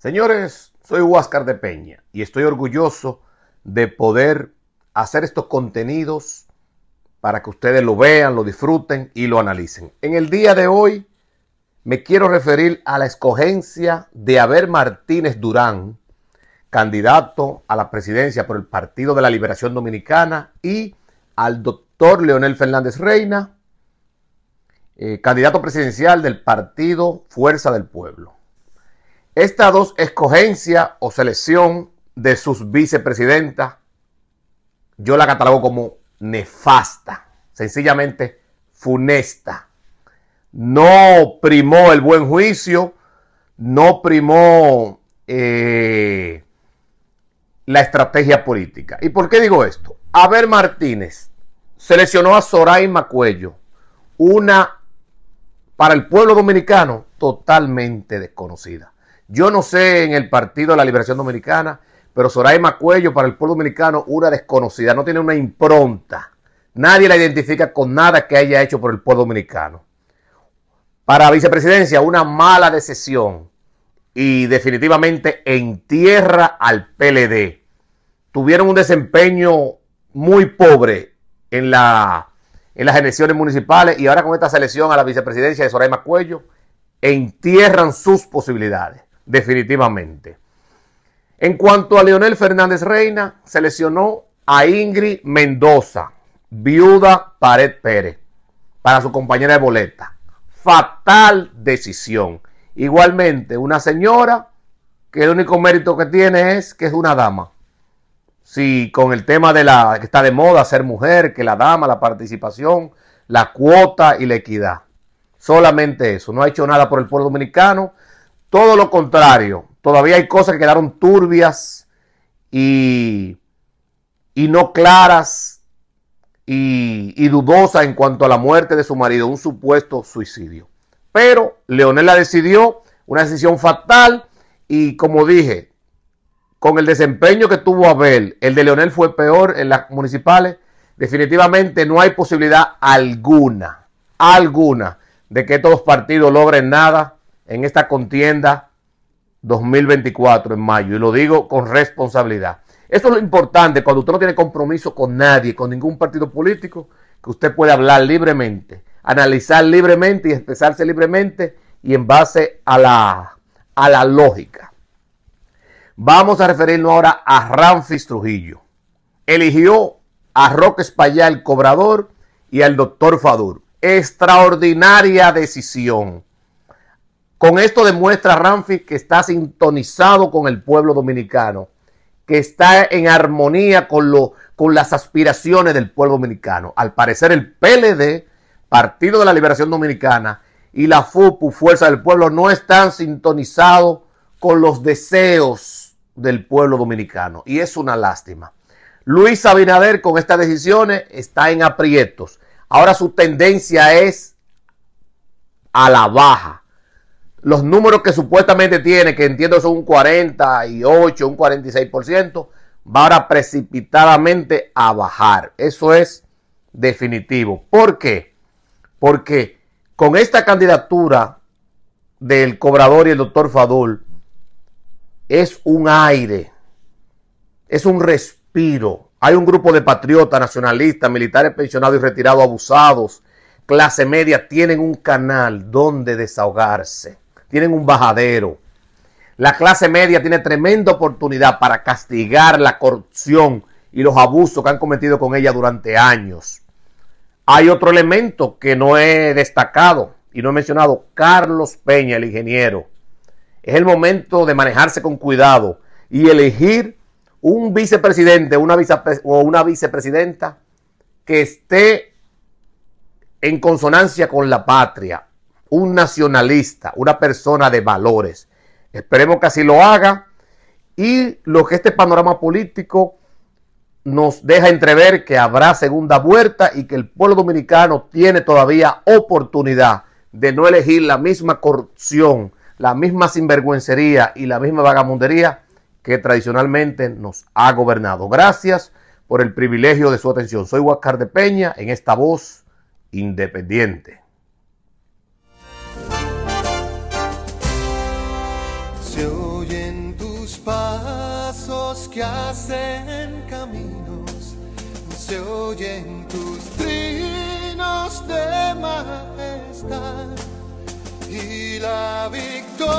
Señores, soy Huáscar de Peña y estoy orgulloso de poder hacer estos contenidos para que ustedes lo vean, lo disfruten y lo analicen. En el día de hoy me quiero referir a la escogencia de Abel Martínez Durán, candidato a la presidencia por el Partido de la Liberación Dominicana, y al doctor Leonel Fernández Reina, eh, candidato presidencial del Partido Fuerza del Pueblo. Esta dos escogencia o selección de sus vicepresidentas, yo la catalogo como nefasta, sencillamente funesta. No primó el buen juicio, no primó eh, la estrategia política. ¿Y por qué digo esto? ver Martínez seleccionó a Soraya Macuello, una para el pueblo dominicano totalmente desconocida. Yo no sé en el Partido de la Liberación Dominicana, pero Soraya Cuello para el pueblo dominicano una desconocida, no tiene una impronta. Nadie la identifica con nada que haya hecho por el pueblo dominicano. Para vicepresidencia, una mala decisión y definitivamente entierra al PLD. Tuvieron un desempeño muy pobre en, la, en las elecciones municipales y ahora con esta selección a la vicepresidencia de Soraya Macuello, entierran sus posibilidades definitivamente. En cuanto a Leonel Fernández Reina, seleccionó a Ingrid Mendoza, viuda Pared Pérez, para su compañera de boleta. Fatal decisión. Igualmente, una señora que el único mérito que tiene es que es una dama. Si con el tema de la que está de moda ser mujer, que la dama, la participación, la cuota y la equidad. Solamente eso. No ha hecho nada por el pueblo dominicano. Todo lo contrario, todavía hay cosas que quedaron turbias y, y no claras y, y dudosas en cuanto a la muerte de su marido, un supuesto suicidio. Pero Leonel la decidió una decisión fatal y como dije, con el desempeño que tuvo Abel, el de Leonel fue peor en las municipales, definitivamente no hay posibilidad alguna, alguna, de que estos partidos logren nada en esta contienda 2024 en mayo. Y lo digo con responsabilidad. Eso es lo importante cuando usted no tiene compromiso con nadie, con ningún partido político, que usted puede hablar libremente, analizar libremente y expresarse libremente y en base a la, a la lógica. Vamos a referirnos ahora a Ramfis Trujillo. Eligió a Roque Espallá, el cobrador, y al doctor Fadur. Extraordinaria decisión. Con esto demuestra Ramfi que está sintonizado con el pueblo dominicano, que está en armonía con, lo, con las aspiraciones del pueblo dominicano. Al parecer el PLD, Partido de la Liberación Dominicana, y la FUPU, Fuerza del Pueblo, no están sintonizados con los deseos del pueblo dominicano. Y es una lástima. Luis Abinader con estas decisiones está en aprietos. Ahora su tendencia es a la baja los números que supuestamente tiene, que entiendo son un 48, un 46%, va a precipitadamente a bajar. Eso es definitivo. ¿Por qué? Porque con esta candidatura del cobrador y el doctor Fadul, es un aire, es un respiro. Hay un grupo de patriotas, nacionalistas, militares pensionados y retirados abusados, clase media, tienen un canal donde desahogarse tienen un bajadero. La clase media tiene tremenda oportunidad para castigar la corrupción y los abusos que han cometido con ella durante años. Hay otro elemento que no he destacado y no he mencionado, Carlos Peña, el ingeniero. Es el momento de manejarse con cuidado y elegir un vicepresidente o una vicepresidenta que esté en consonancia con la patria, un nacionalista, una persona de valores. Esperemos que así lo haga y lo que este panorama político nos deja entrever que habrá segunda vuelta y que el pueblo dominicano tiene todavía oportunidad de no elegir la misma corrupción, la misma sinvergüencería y la misma vagamundería que tradicionalmente nos ha gobernado. Gracias por el privilegio de su atención. Soy Huáscar de Peña en esta voz independiente. hacen caminos, se oyen tus trinos de majestad y la victoria.